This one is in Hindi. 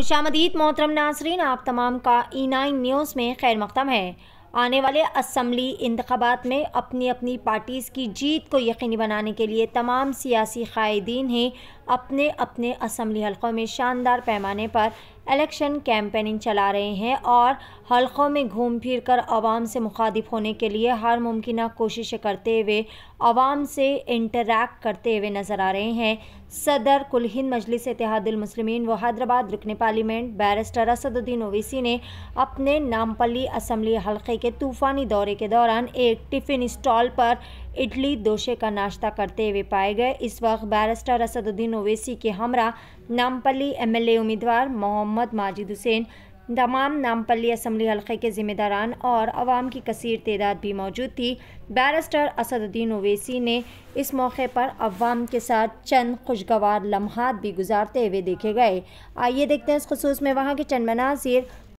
खुश आमदीद मोहतरम नासरीन आप तमाम का ई e नाइन न्यूज़ में खैर मकदम है आने वाले असम्बली इंतबात में अपनी अपनी पार्टीज़ की जीत को यकीनी बनाने के लिए तमाम सियासी कायदीन ही अपने अपने असम्बली हलकों में शानदार पैमाने पर इलेक्शन कैंपेनिंग चला रहे हैं और हलकों में घूम फिर कर आवाम से मुखातिब होने के लिए हर मुमकिन कोशिशें करते हुए आवाम से इंटरेक्ट करते हुए नज़र आ रहे हैं सदर कुल हिंद मजलिस इतिहादमसलिमिन व हैदराबाद रुकन पार्लियामेंट बैरिस्टर असदुद्दीन ओवैसी ने अपने नामपली असम्बली हलके के तूफ़ानी दौरे के दौरान एक टिफ़िन स्टॉल पर इडली दोशे का नाश्ता करते हुए पाए गए इस वक्त बैरिस्टर असदुद्दीन ओवैसी के हमरा नामपल्ली एमएलए उम्मीदवार मोहम्मद माजिद हुसैन तमाम नामपल्ली असम्बली हल्के के जिम्मेदारान और आवाम की कसर तदाद भी मौजूद थी बैरिस्टर असदुद्दीन ओवैसी ने इस मौके पर अवाम के साथ चंद खुशगवार लम्हात भी गुजारते हुए देखे गए आइए देखते हैं इस खसूस में वहाँ के चंद मनाजिर